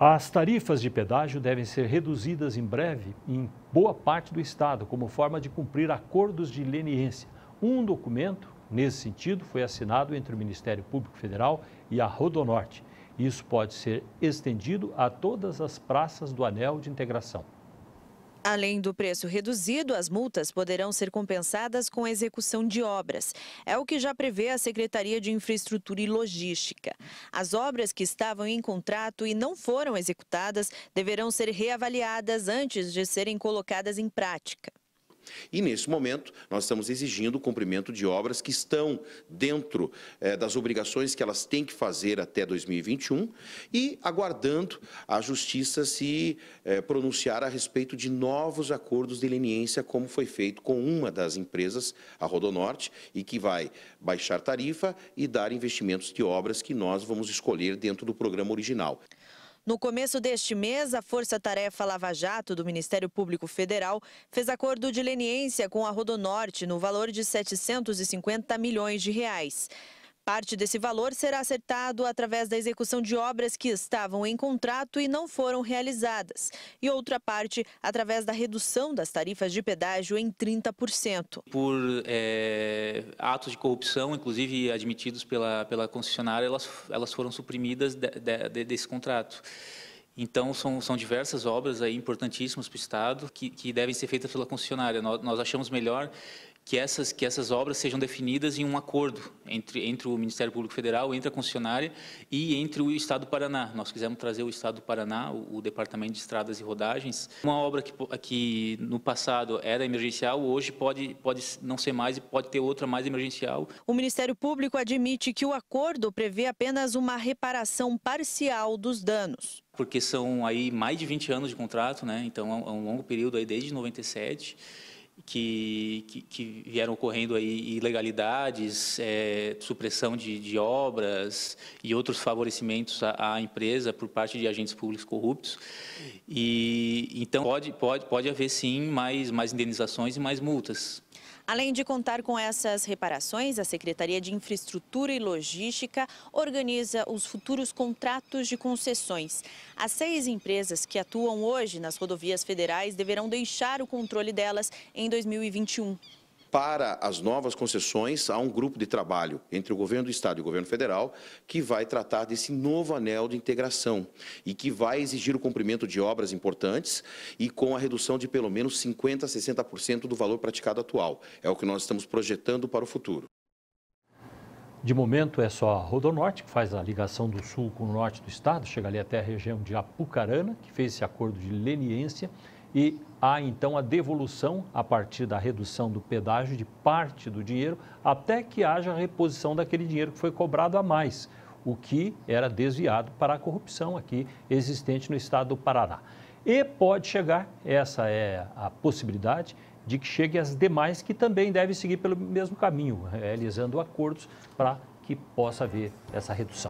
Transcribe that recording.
As tarifas de pedágio devem ser reduzidas em breve em boa parte do estado, como forma de cumprir acordos de leniência. Um documento nesse sentido foi assinado entre o Ministério Público Federal e a Rodonorte. Isso pode ser estendido a todas as praças do anel de integração. Além do preço reduzido, as multas poderão ser compensadas com a execução de obras. É o que já prevê a Secretaria de Infraestrutura e Logística. As obras que estavam em contrato e não foram executadas deverão ser reavaliadas antes de serem colocadas em prática. E, nesse momento, nós estamos exigindo o cumprimento de obras que estão dentro eh, das obrigações que elas têm que fazer até 2021 e aguardando a Justiça se eh, pronunciar a respeito de novos acordos de leniência, como foi feito com uma das empresas, a Rodonorte, e que vai baixar tarifa e dar investimentos de obras que nós vamos escolher dentro do programa original. No começo deste mês, a Força Tarefa Lava Jato do Ministério Público Federal fez acordo de leniência com a Rodonorte no valor de 750 milhões de reais. Parte desse valor será acertado através da execução de obras que estavam em contrato e não foram realizadas, e outra parte através da redução das tarifas de pedágio em 30%. Por é, atos de corrupção, inclusive admitidos pela, pela concessionária, elas, elas foram suprimidas de, de, desse contrato. Então, são, são diversas obras aí importantíssimas para o Estado que, que devem ser feitas pela concessionária. Nós, nós achamos melhor que essas, que essas obras sejam definidas em um acordo entre, entre o Ministério Público Federal, entre a concessionária e entre o Estado do Paraná. Nós quisemos trazer o Estado do Paraná, o, o Departamento de Estradas e Rodagens. Uma obra que, que no passado era emergencial, hoje pode, pode não ser mais e pode ter outra mais emergencial. O Ministério Público admite que o acordo prevê apenas uma reparação parcial dos danos porque são aí mais de 20 anos de contrato, né? Então é um é longo período aí desde 97 que, que, que vieram ocorrendo aí ilegalidades, é, supressão de, de, obras e outros favorecimentos à, à, empresa por parte de agentes públicos corruptos. E então pode pode pode haver sim mais mais indenizações e mais multas. Além de contar com essas reparações, a Secretaria de Infraestrutura e Logística organiza os futuros contratos de concessões. As seis empresas que atuam hoje nas rodovias federais deverão deixar o controle delas em 2021 para as novas concessões, há um grupo de trabalho entre o governo do Estado e o governo federal que vai tratar desse novo anel de integração e que vai exigir o cumprimento de obras importantes e com a redução de pelo menos 50% a 60% do valor praticado atual. É o que nós estamos projetando para o futuro. De momento é só a Rodonorte, que faz a ligação do sul com o norte do estado, chega ali até a região de Apucarana, que fez esse acordo de leniência e há então a devolução a partir da redução do pedágio de parte do dinheiro até que haja a reposição daquele dinheiro que foi cobrado a mais, o que era desviado para a corrupção aqui existente no estado do Paraná. E pode chegar, essa é a possibilidade, de que chegue as demais que também devem seguir pelo mesmo caminho, realizando acordos para que possa haver essa redução.